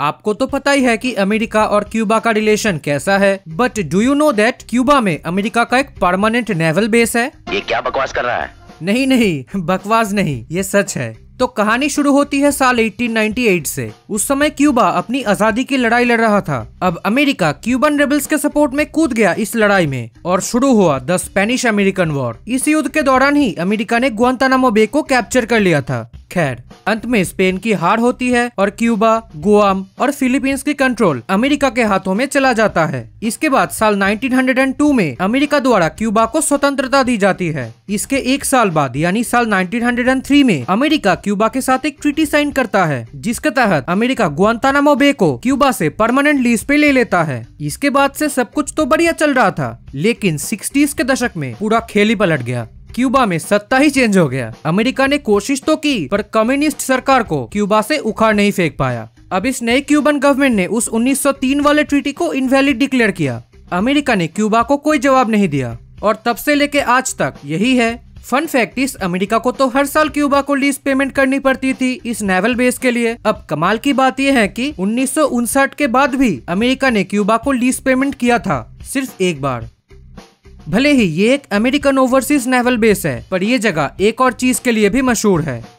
आपको तो पता ही है कि अमेरिका और क्यूबा का रिलेशन कैसा है but do you know that Cuba में अमेरिका का एक परमानेंट नेवल बेस है ये क्या बकवास कर रहा है नहीं नहीं बकवास नहीं ये सच है तो कहानी शुरू होती है साल 1898 से उस समय क्यूबा अपनी आजादी की लड़ाई लड़ रहा था अब अमेरिका क्यूबन रेबल्स के सपोर्ट में कूद गया इस लड़ाई में और शुरू हुआ द स्पेनिश अमेरिकन वॉर इस युद्ध के दौरान ही अमेरिका ने ग्वंतानामो बे को कैप्चर कर लिया था खैर अंत में स्पेन की हार होती है और क्यूबा गुआम और फिलीपींस की कंट्रोल अमेरिका के हाथों में चला जाता है इसके बाद साल 1902 में अमेरिका द्वारा क्यूबा को स्वतंत्रता दी जाती है इसके एक साल बाद यानी साल 1903 में अमेरिका क्यूबा के साथ एक ट्रीटी साइन करता है जिसके तहत अमेरिका गुआंतानामो बे को क्यूबा से परमानेंट लीज पे ले लेता है इसके बाद से सब कुछ तो बढ़िया चल रहा था लेकिन सिक्सटीज के दशक में पूरा खेल ही पलट गया क्यूबा में सत्ता ही चेंज हो गया अमेरिका ने कोशिश तो की पर कम्युनिस्ट सरकार को क्यूबा से उखाड़ नहीं फेंक पाया अब इस नई क्यूबन गवर्नमेंट ने उस 1903 वाले ट्रीटी को इनवैलिड डिक्लेयर किया अमेरिका ने क्यूबा को कोई जवाब नहीं दिया और तब से लेके आज तक यही है फन फैक्ट इस अमेरिका को तो हर साल क्यूबा को लीज पेमेंट करनी पड़ती थी इस नेवल बेस के लिए अब कमाल की बात यह है कि उन्नीस के बाद भी अमेरिका ने क्यूबा को लीज पेमेंट किया था सिर्फ एक बार भले ही ये एक अमेरिकन ओवरसीज नेवल बेस है पर ये जगह एक और चीज के लिए भी मशहूर है